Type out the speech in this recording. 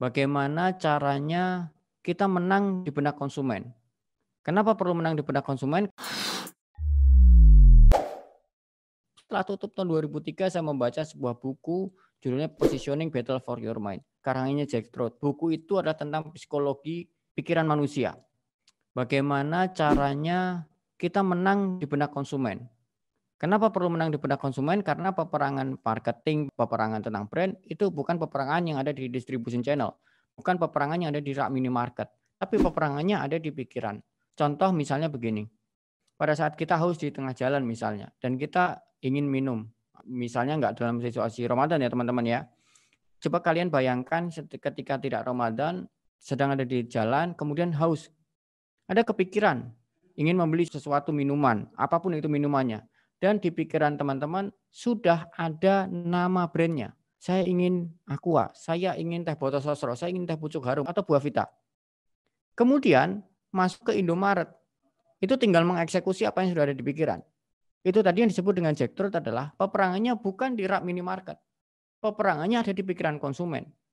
bagaimana caranya kita menang di benak konsumen. Kenapa perlu menang di benak konsumen? Setelah tutup tahun 2003, saya membaca sebuah buku judulnya Positioning Battle for Your Mind. Karangannya Jack Trout. Buku itu adalah tentang psikologi pikiran manusia. Bagaimana caranya kita menang di benak konsumen. Kenapa perlu menang di benak konsumen? Karena peperangan marketing, peperangan tentang brand itu bukan peperangan yang ada di distribution channel, bukan peperangan yang ada di rak minimarket, tapi peperangannya ada di pikiran. Contoh misalnya begini. Pada saat kita haus di tengah jalan misalnya dan kita ingin minum, misalnya nggak dalam situasi Ramadan ya teman-teman ya. Coba kalian bayangkan ketika tidak Ramadan sedang ada di jalan kemudian haus. Ada kepikiran ingin membeli sesuatu minuman, apapun itu minumannya dan di pikiran teman-teman sudah ada nama brandnya. Saya ingin Aqua, saya ingin teh botol sosro, saya ingin teh pucuk harum atau buah vita. Kemudian masuk ke Indomaret. Itu tinggal mengeksekusi apa yang sudah ada di pikiran. Itu tadi yang disebut dengan sektor adalah peperangannya bukan di rak minimarket. Peperangannya ada di pikiran konsumen.